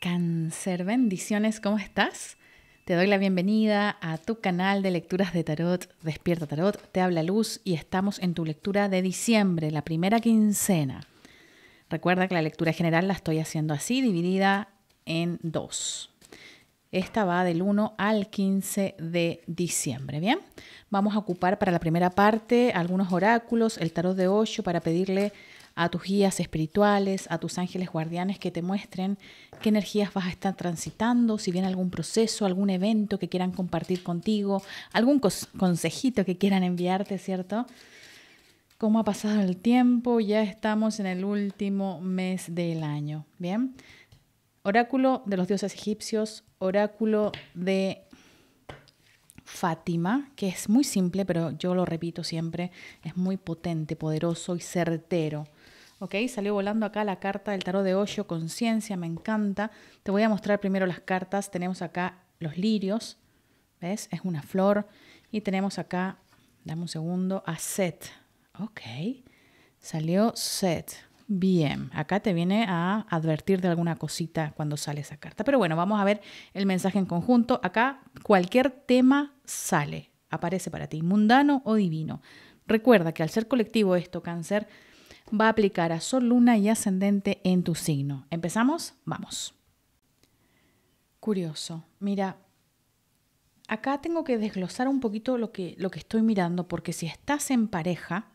Cáncer, bendiciones, ¿cómo estás? Te doy la bienvenida a tu canal de lecturas de tarot, Despierta Tarot, te habla Luz y estamos en tu lectura de diciembre, la primera quincena. Recuerda que la lectura general la estoy haciendo así, dividida en dos. Esta va del 1 al 15 de diciembre, ¿bien? Vamos a ocupar para la primera parte algunos oráculos, el tarot de 8 para pedirle a tus guías espirituales, a tus ángeles guardianes que te muestren qué energías vas a estar transitando, si viene algún proceso, algún evento que quieran compartir contigo, algún consejito que quieran enviarte, ¿cierto? ¿Cómo ha pasado el tiempo? Ya estamos en el último mes del año, ¿bien? Oráculo de los dioses egipcios, oráculo de Fátima, que es muy simple, pero yo lo repito siempre, es muy potente, poderoso y certero. ¿ok? Salió volando acá la carta del tarot de Hoyo, conciencia, me encanta. Te voy a mostrar primero las cartas. Tenemos acá los lirios, ¿ves? Es una flor. Y tenemos acá, dame un segundo, a Set, ok. Salió Set. Bien, acá te viene a advertir de alguna cosita cuando sale esa carta. Pero bueno, vamos a ver el mensaje en conjunto. Acá cualquier tema sale, aparece para ti, mundano o divino. Recuerda que al ser colectivo esto, cáncer, va a aplicar a Sol, Luna y Ascendente en tu signo. ¿Empezamos? Vamos. Curioso. Mira, acá tengo que desglosar un poquito lo que, lo que estoy mirando, porque si estás en pareja,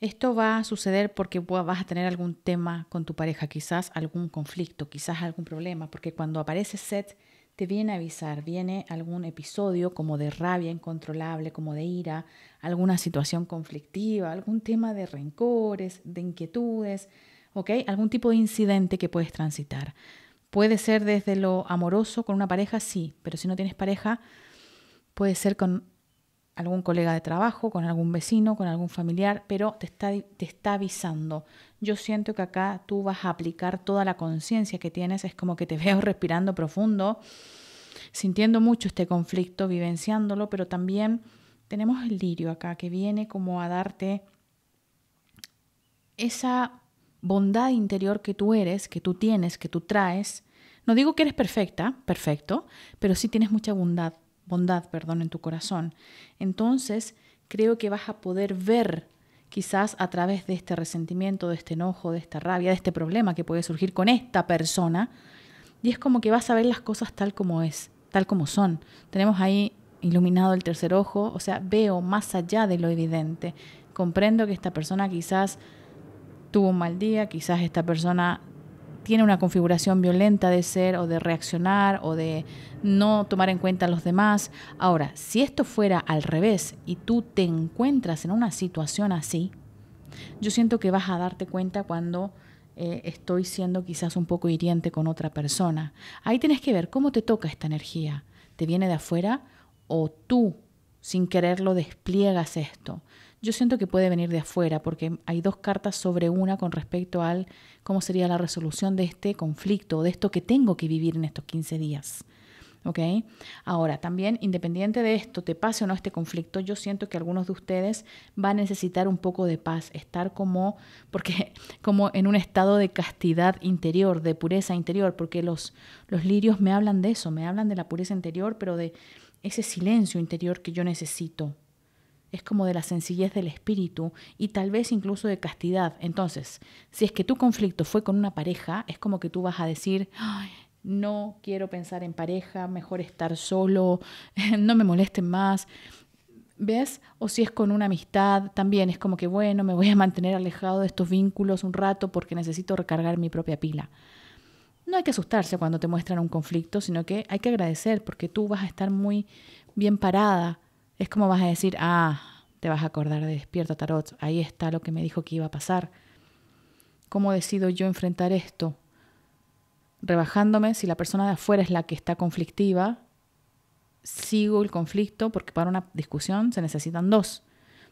esto va a suceder porque vas a tener algún tema con tu pareja, quizás algún conflicto, quizás algún problema, porque cuando aparece Set te viene a avisar, viene algún episodio como de rabia incontrolable, como de ira, alguna situación conflictiva, algún tema de rencores, de inquietudes, ¿ok? Algún tipo de incidente que puedes transitar. Puede ser desde lo amoroso con una pareja, sí, pero si no tienes pareja, puede ser con algún colega de trabajo, con algún vecino, con algún familiar, pero te está, te está avisando, yo siento que acá tú vas a aplicar toda la conciencia que tienes, es como que te veo respirando profundo, sintiendo mucho este conflicto, vivenciándolo, pero también tenemos el lirio acá que viene como a darte esa bondad interior que tú eres, que tú tienes, que tú traes. No digo que eres perfecta, perfecto, pero sí tienes mucha bondad, bondad, perdón, en tu corazón. Entonces, creo que vas a poder ver quizás a través de este resentimiento, de este enojo, de esta rabia, de este problema que puede surgir con esta persona. Y es como que vas a ver las cosas tal como es, tal como son. Tenemos ahí iluminado el tercer ojo, o sea, veo más allá de lo evidente. Comprendo que esta persona quizás tuvo un mal día, quizás esta persona tiene una configuración violenta de ser o de reaccionar o de no tomar en cuenta a los demás. Ahora, si esto fuera al revés y tú te encuentras en una situación así, yo siento que vas a darte cuenta cuando eh, estoy siendo quizás un poco hiriente con otra persona. Ahí tienes que ver cómo te toca esta energía. ¿Te viene de afuera o tú, sin quererlo, despliegas esto? Yo siento que puede venir de afuera, porque hay dos cartas sobre una con respecto al cómo sería la resolución de este conflicto, de esto que tengo que vivir en estos 15 días. Ahora, también, independiente de esto, te pase o no este conflicto, yo siento que algunos de ustedes van a necesitar un poco de paz, estar como, porque, como en un estado de castidad interior, de pureza interior, porque los, los lirios me hablan de eso, me hablan de la pureza interior, pero de ese silencio interior que yo necesito, es como de la sencillez del espíritu y tal vez incluso de castidad. Entonces, si es que tu conflicto fue con una pareja, es como que tú vas a decir, no quiero pensar en pareja, mejor estar solo, no me molesten más. ¿Ves? O si es con una amistad, también es como que, bueno, me voy a mantener alejado de estos vínculos un rato porque necesito recargar mi propia pila. No hay que asustarse cuando te muestran un conflicto, sino que hay que agradecer porque tú vas a estar muy bien parada. Es como vas a decir, ah, te vas a acordar de despierta, tarot. Ahí está lo que me dijo que iba a pasar. ¿Cómo decido yo enfrentar esto? Rebajándome, si la persona de afuera es la que está conflictiva, sigo el conflicto porque para una discusión se necesitan dos.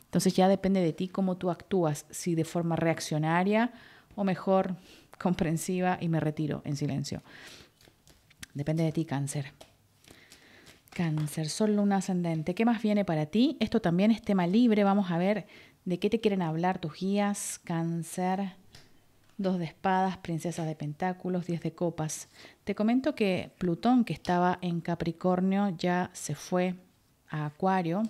Entonces ya depende de ti cómo tú actúas, si de forma reaccionaria o mejor comprensiva y me retiro en silencio. Depende de ti, cáncer. Cáncer, sol, luna ascendente. ¿Qué más viene para ti? Esto también es tema libre. Vamos a ver de qué te quieren hablar tus guías. Cáncer, dos de espadas, princesa de pentáculos, diez de copas. Te comento que Plutón, que estaba en Capricornio, ya se fue a Acuario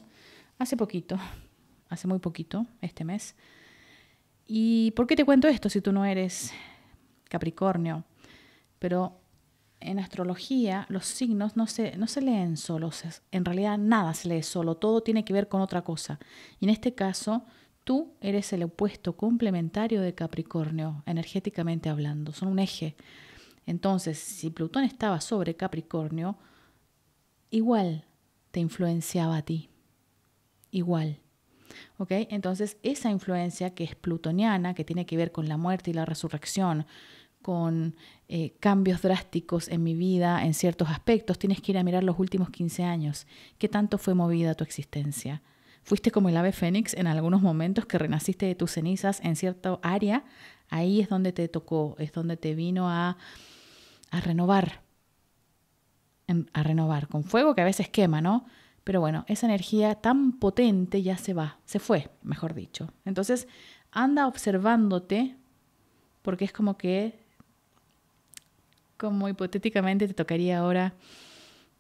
hace poquito, hace muy poquito, este mes. ¿Y por qué te cuento esto si tú no eres Capricornio? Pero en astrología los signos no se, no se leen solos, en realidad nada se lee solo, todo tiene que ver con otra cosa. Y en este caso, tú eres el opuesto complementario de Capricornio, energéticamente hablando, son un eje. Entonces, si Plutón estaba sobre Capricornio, igual te influenciaba a ti, igual. Entonces, esa influencia que es plutoniana, que tiene que ver con la muerte y la resurrección, con eh, cambios drásticos en mi vida en ciertos aspectos, tienes que ir a mirar los últimos 15 años. ¿Qué tanto fue movida tu existencia? ¿Fuiste como el ave fénix en algunos momentos que renaciste de tus cenizas en cierta área? Ahí es donde te tocó, es donde te vino a, a renovar, em, a renovar, con fuego que a veces quema, ¿no? Pero bueno, esa energía tan potente ya se va, se fue, mejor dicho. Entonces, anda observándote porque es como que como hipotéticamente te tocaría ahora,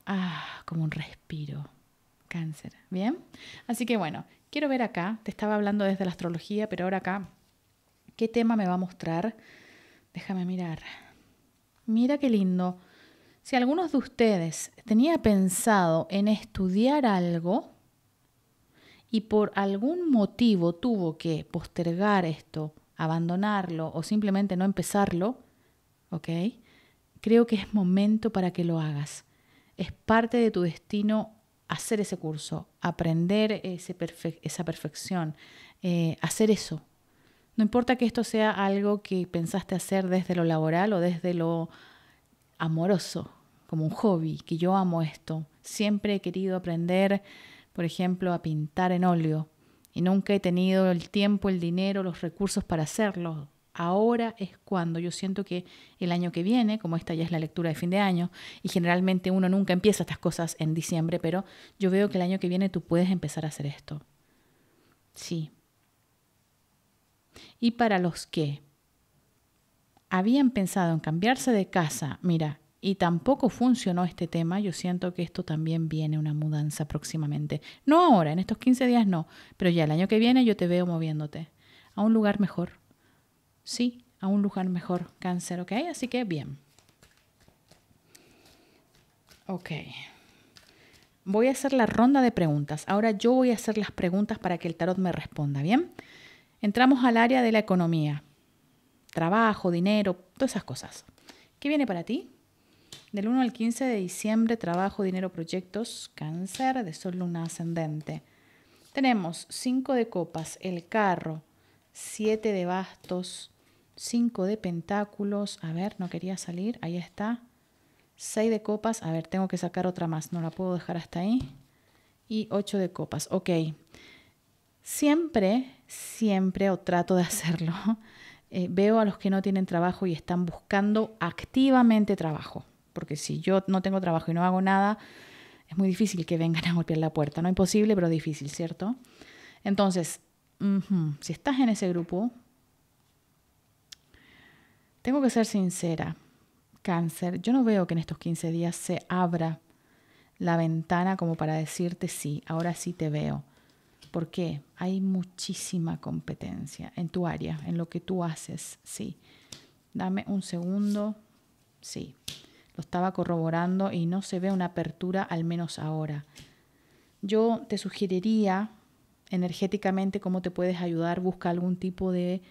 ah, como un respiro, cáncer, ¿bien? Así que bueno, quiero ver acá, te estaba hablando desde la astrología, pero ahora acá, ¿qué tema me va a mostrar? Déjame mirar. Mira qué lindo. Si algunos de ustedes tenía pensado en estudiar algo y por algún motivo tuvo que postergar esto, abandonarlo o simplemente no empezarlo, ¿ok? Creo que es momento para que lo hagas. Es parte de tu destino hacer ese curso, aprender esa perfección, eh, hacer eso. No importa que esto sea algo que pensaste hacer desde lo laboral o desde lo amoroso, como un hobby, que yo amo esto. Siempre he querido aprender, por ejemplo, a pintar en óleo y nunca he tenido el tiempo, el dinero, los recursos para hacerlo ahora es cuando yo siento que el año que viene, como esta ya es la lectura de fin de año, y generalmente uno nunca empieza estas cosas en diciembre, pero yo veo que el año que viene tú puedes empezar a hacer esto. Sí. Y para los que habían pensado en cambiarse de casa, mira, y tampoco funcionó este tema, yo siento que esto también viene una mudanza próximamente. No ahora, en estos 15 días no, pero ya el año que viene yo te veo moviéndote a un lugar mejor, sí, a un lugar mejor, cáncer, ¿ok? Así que bien. Ok. Voy a hacer la ronda de preguntas. Ahora yo voy a hacer las preguntas para que el tarot me responda, ¿bien? Entramos al área de la economía. Trabajo, dinero, todas esas cosas. ¿Qué viene para ti? Del 1 al 15 de diciembre, trabajo, dinero, proyectos, cáncer, de sol, luna, ascendente. Tenemos 5 de copas, el carro, 7 de bastos, Cinco de pentáculos. A ver, no quería salir. Ahí está. 6 de copas. A ver, tengo que sacar otra más. No la puedo dejar hasta ahí. Y ocho de copas. Ok. Siempre, siempre, o trato de hacerlo, eh, veo a los que no tienen trabajo y están buscando activamente trabajo. Porque si yo no tengo trabajo y no hago nada, es muy difícil que vengan a golpear la puerta. No imposible, pero difícil, ¿cierto? Entonces, si estás en ese grupo, tengo que ser sincera, cáncer, yo no veo que en estos 15 días se abra la ventana como para decirte sí, ahora sí te veo. ¿Por qué? Hay muchísima competencia en tu área, en lo que tú haces, sí. Dame un segundo, sí. Lo estaba corroborando y no se ve una apertura, al menos ahora. Yo te sugeriría energéticamente cómo te puedes ayudar, busca algún tipo de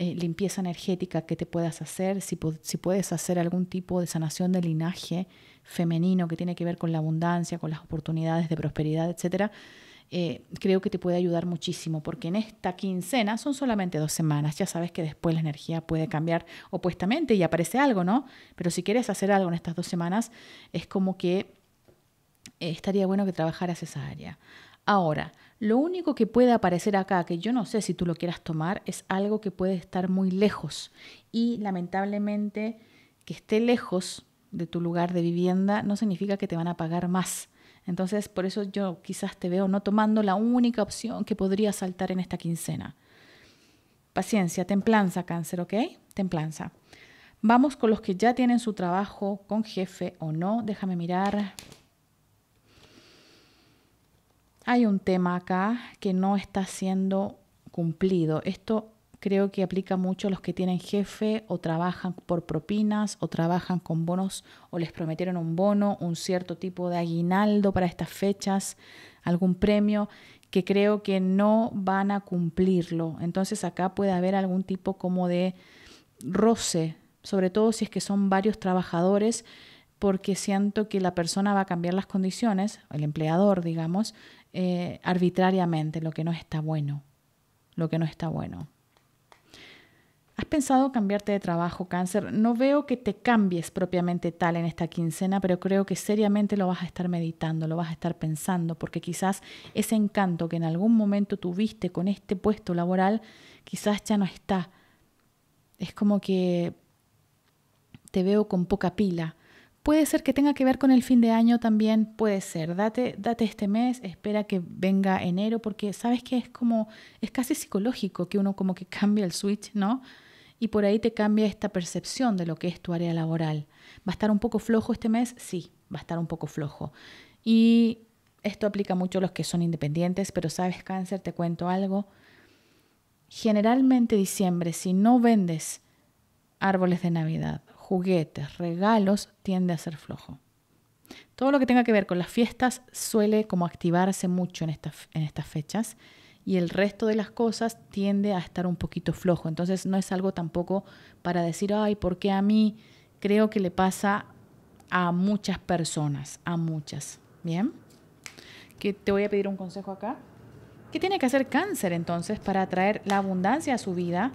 eh, limpieza energética que te puedas hacer, si, puedes hacer algún tipo de sanación de linaje femenino que tiene que ver con la abundancia, con las oportunidades de prosperidad, etcétera, eh, creo que te puede ayudar muchísimo, porque en esta quincena son solamente dos semanas, ya sabes que después la energía puede cambiar opuestamente y aparece algo, ¿no? Pero si quieres hacer algo en estas dos semanas, es como que eh, estaría bueno que trabajaras esa área. Ahora, lo único que puede aparecer acá, que yo no sé si tú lo quieras tomar, es algo que puede estar muy lejos y lamentablemente que esté lejos de tu lugar de vivienda no significa que te van a pagar más. Entonces, por eso yo quizás te veo no tomando la única opción que podría saltar en esta quincena. Paciencia, templanza, cáncer, ¿ok? Templanza. Vamos con los que ya tienen su trabajo con jefe o no. Déjame mirar hay un tema acá que no está siendo cumplido. Esto creo que aplica mucho a los que tienen jefe o trabajan por propinas o trabajan con bonos o les prometieron un bono, un cierto tipo de aguinaldo para estas fechas, algún premio que creo que no van a cumplirlo. Entonces acá puede haber algún tipo como de roce, sobre todo si es que son varios trabajadores porque siento que la persona va a cambiar las condiciones, el empleador, digamos, eh, arbitrariamente, lo que no está bueno, lo que no está bueno. ¿Has pensado cambiarte de trabajo, cáncer? No veo que te cambies propiamente tal en esta quincena, pero creo que seriamente lo vas a estar meditando, lo vas a estar pensando, porque quizás ese encanto que en algún momento tuviste con este puesto laboral, quizás ya no está. Es como que te veo con poca pila, Puede ser que tenga que ver con el fin de año también, puede ser. Date, date este mes, espera que venga enero, porque sabes que es como, es casi psicológico que uno como que cambia el switch, ¿no? Y por ahí te cambia esta percepción de lo que es tu área laboral. ¿Va a estar un poco flojo este mes? Sí, va a estar un poco flojo. Y esto aplica mucho a los que son independientes, pero sabes, cáncer, te cuento algo. Generalmente diciembre, si no vendes árboles de Navidad, juguetes, regalos, tiende a ser flojo. Todo lo que tenga que ver con las fiestas suele como activarse mucho en, esta, en estas fechas y el resto de las cosas tiende a estar un poquito flojo. Entonces no es algo tampoco para decir, ay, ¿por qué a mí creo que le pasa a muchas personas? A muchas. ¿Bien? Que te voy a pedir un consejo acá. ¿Qué tiene que hacer cáncer entonces para atraer la abundancia a su vida?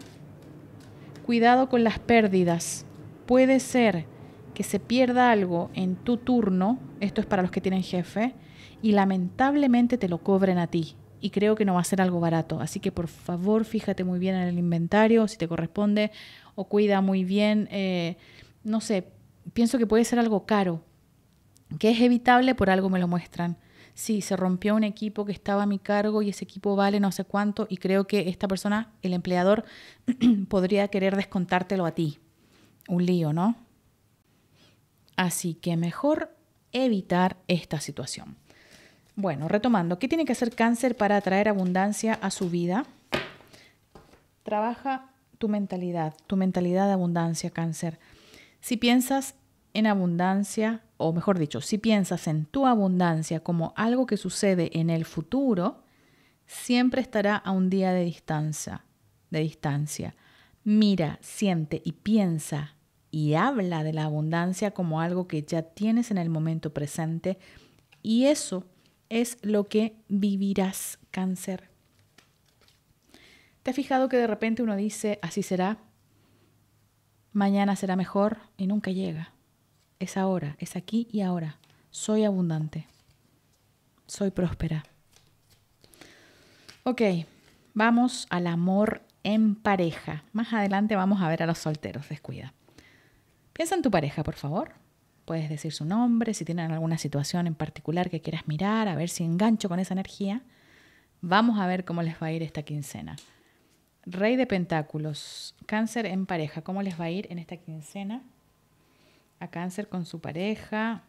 Cuidado con las pérdidas puede ser que se pierda algo en tu turno, esto es para los que tienen jefe, y lamentablemente te lo cobren a ti. Y creo que no va a ser algo barato. Así que por favor fíjate muy bien en el inventario, si te corresponde, o cuida muy bien. Eh, no sé, pienso que puede ser algo caro, que es evitable, por algo me lo muestran. Sí, se rompió un equipo que estaba a mi cargo y ese equipo vale no sé cuánto y creo que esta persona, el empleador, podría querer descontártelo a ti un lío, ¿no? Así que mejor evitar esta situación. Bueno, retomando, ¿qué tiene que hacer cáncer para atraer abundancia a su vida? Trabaja tu mentalidad, tu mentalidad de abundancia, cáncer. Si piensas en abundancia, o mejor dicho, si piensas en tu abundancia como algo que sucede en el futuro, siempre estará a un día de distancia, de distancia. Mira, siente y piensa y habla de la abundancia como algo que ya tienes en el momento presente y eso es lo que vivirás cáncer. ¿Te has fijado que de repente uno dice, así será, mañana será mejor y nunca llega? Es ahora, es aquí y ahora. Soy abundante, soy próspera. Ok, vamos al amor en pareja. Más adelante vamos a ver a los solteros, descuida. Piensa en tu pareja, por favor. Puedes decir su nombre, si tienen alguna situación en particular que quieras mirar, a ver si engancho con esa energía. Vamos a ver cómo les va a ir esta quincena. Rey de Pentáculos, cáncer en pareja, ¿cómo les va a ir en esta quincena? A cáncer con su pareja,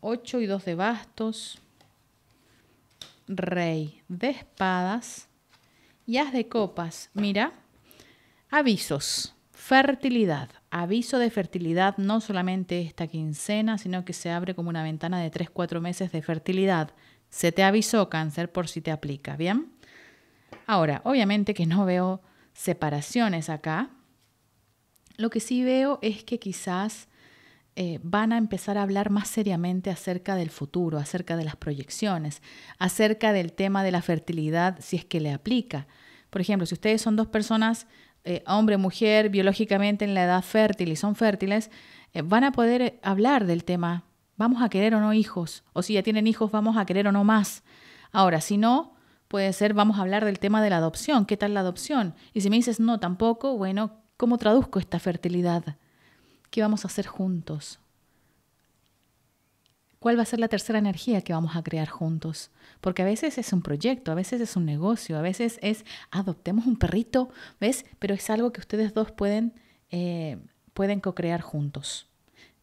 8 y 2 de bastos, Rey de espadas, y de copas, mira, avisos, fertilidad, aviso de fertilidad no solamente esta quincena, sino que se abre como una ventana de 3-4 meses de fertilidad. Se te avisó cáncer por si te aplica, ¿bien? Ahora, obviamente que no veo separaciones acá. Lo que sí veo es que quizás eh, van a empezar a hablar más seriamente acerca del futuro, acerca de las proyecciones, acerca del tema de la fertilidad, si es que le aplica. Por ejemplo, si ustedes son dos personas, eh, hombre, mujer, biológicamente en la edad fértil y son fértiles, eh, van a poder hablar del tema, vamos a querer o no hijos, o si ya tienen hijos, vamos a querer o no más. Ahora, si no, puede ser, vamos a hablar del tema de la adopción, ¿qué tal la adopción? Y si me dices, no, tampoco, bueno, ¿cómo traduzco esta fertilidad? ¿Qué vamos a hacer juntos? ¿Cuál va a ser la tercera energía que vamos a crear juntos? Porque a veces es un proyecto, a veces es un negocio, a veces es adoptemos un perrito, ¿ves? Pero es algo que ustedes dos pueden, eh, pueden co-crear juntos.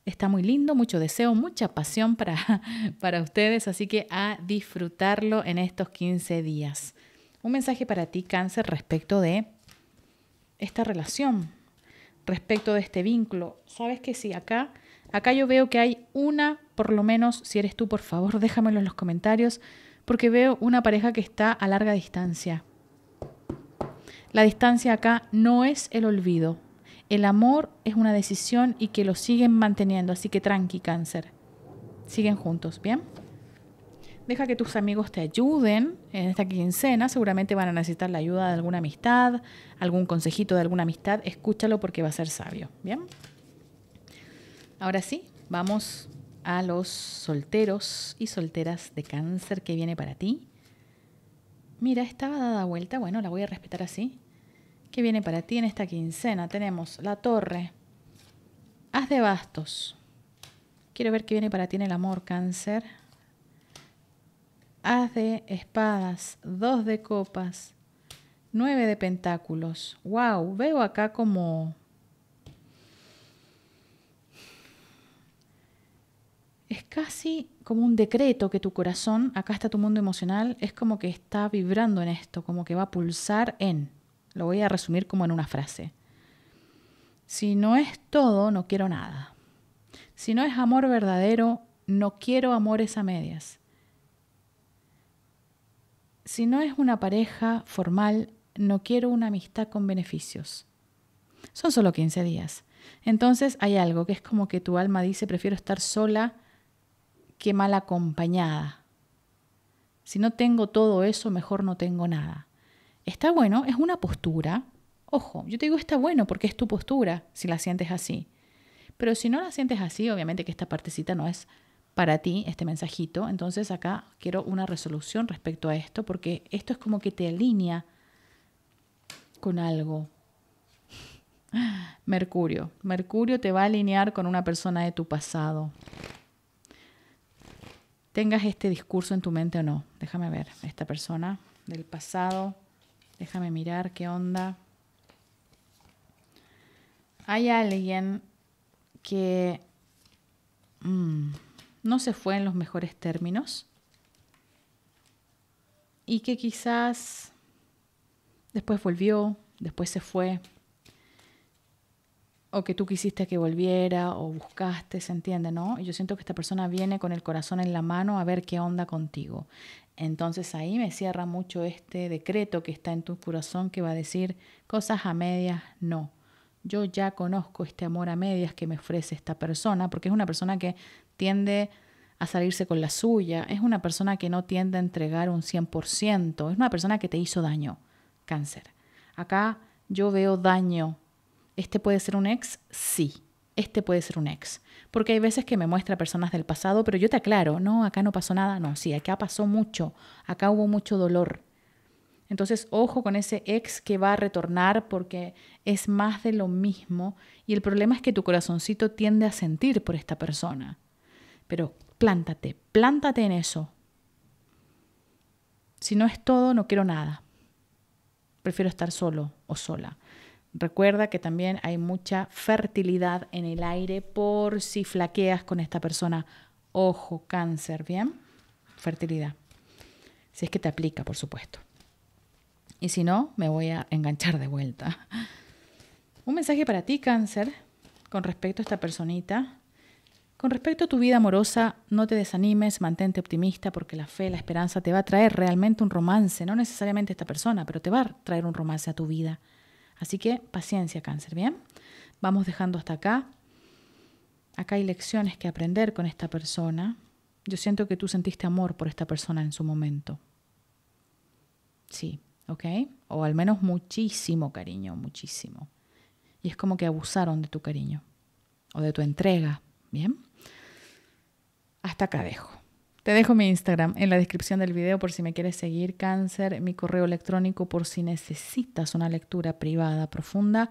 Está muy lindo, mucho deseo, mucha pasión para, para ustedes, así que a disfrutarlo en estos 15 días. Un mensaje para ti, cáncer, respecto de esta relación, respecto de este vínculo. Sabes que si acá, acá yo veo que hay una, por lo menos, si eres tú, por favor, déjamelo en los comentarios, porque veo una pareja que está a larga distancia. La distancia acá no es el olvido. El amor es una decisión y que lo siguen manteniendo, así que tranqui cáncer. Siguen juntos, ¿bien? Deja que tus amigos te ayuden en esta quincena. Seguramente van a necesitar la ayuda de alguna amistad, algún consejito de alguna amistad. Escúchalo porque va a ser sabio. Bien. Ahora sí, vamos a los solteros y solteras de cáncer que viene para ti. Mira, estaba dada vuelta. Bueno, la voy a respetar así. ¿Qué viene para ti en esta quincena? Tenemos la torre. Haz de bastos. Quiero ver qué viene para ti en el amor, cáncer. Haz de espadas, dos de copas, nueve de pentáculos. ¡Wow! Veo acá como... Es casi como un decreto que tu corazón, acá está tu mundo emocional, es como que está vibrando en esto, como que va a pulsar en. Lo voy a resumir como en una frase. Si no es todo, no quiero nada. Si no es amor verdadero, no quiero amores a medias. Si no es una pareja formal, no quiero una amistad con beneficios. Son solo 15 días. Entonces hay algo que es como que tu alma dice, prefiero estar sola que mal acompañada. Si no tengo todo eso, mejor no tengo nada. Está bueno, es una postura. Ojo, yo te digo está bueno porque es tu postura si la sientes así. Pero si no la sientes así, obviamente que esta partecita no es para ti este mensajito. Entonces acá quiero una resolución respecto a esto, porque esto es como que te alinea con algo. Mercurio. Mercurio te va a alinear con una persona de tu pasado. Tengas este discurso en tu mente o no. Déjame ver, esta persona del pasado. Déjame mirar qué onda. Hay alguien que... Mm, no se fue en los mejores términos y que quizás después volvió, después se fue, o que tú quisiste que volviera o buscaste, ¿se entiende? ¿No? Yo siento que esta persona viene con el corazón en la mano a ver qué onda contigo. Entonces ahí me cierra mucho este decreto que está en tu corazón que va a decir cosas a medias, no. Yo ya conozco este amor a medias que me ofrece esta persona, porque es una persona que tiende a salirse con la suya, es una persona que no tiende a entregar un 100%, es una persona que te hizo daño, cáncer. Acá yo veo daño. ¿Este puede ser un ex? Sí, este puede ser un ex. Porque hay veces que me muestra personas del pasado, pero yo te aclaro, no, acá no pasó nada, no, sí, acá pasó mucho, acá hubo mucho dolor. Entonces, ojo con ese ex que va a retornar porque es más de lo mismo y el problema es que tu corazoncito tiende a sentir por esta persona pero plántate, plántate en eso. Si no es todo, no quiero nada. Prefiero estar solo o sola. Recuerda que también hay mucha fertilidad en el aire por si flaqueas con esta persona. Ojo, cáncer, ¿bien? Fertilidad. Si es que te aplica, por supuesto. Y si no, me voy a enganchar de vuelta. Un mensaje para ti, cáncer, con respecto a esta personita con respecto a tu vida amorosa, no te desanimes, mantente optimista porque la fe, la esperanza te va a traer realmente un romance, no necesariamente esta persona, pero te va a traer un romance a tu vida. Así que paciencia, cáncer, ¿bien? Vamos dejando hasta acá. Acá hay lecciones que aprender con esta persona. Yo siento que tú sentiste amor por esta persona en su momento. Sí, ¿ok? O al menos muchísimo cariño, muchísimo. Y es como que abusaron de tu cariño o de tu entrega, ¿bien? hasta acá dejo. Te dejo mi Instagram en la descripción del video por si me quieres seguir, cáncer, mi correo electrónico por si necesitas una lectura privada profunda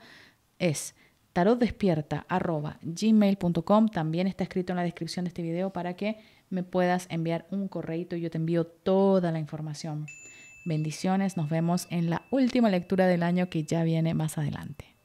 es tarotdespierta.gmail.com. También está escrito en la descripción de este video para que me puedas enviar un correito y yo te envío toda la información. Bendiciones, nos vemos en la última lectura del año que ya viene más adelante.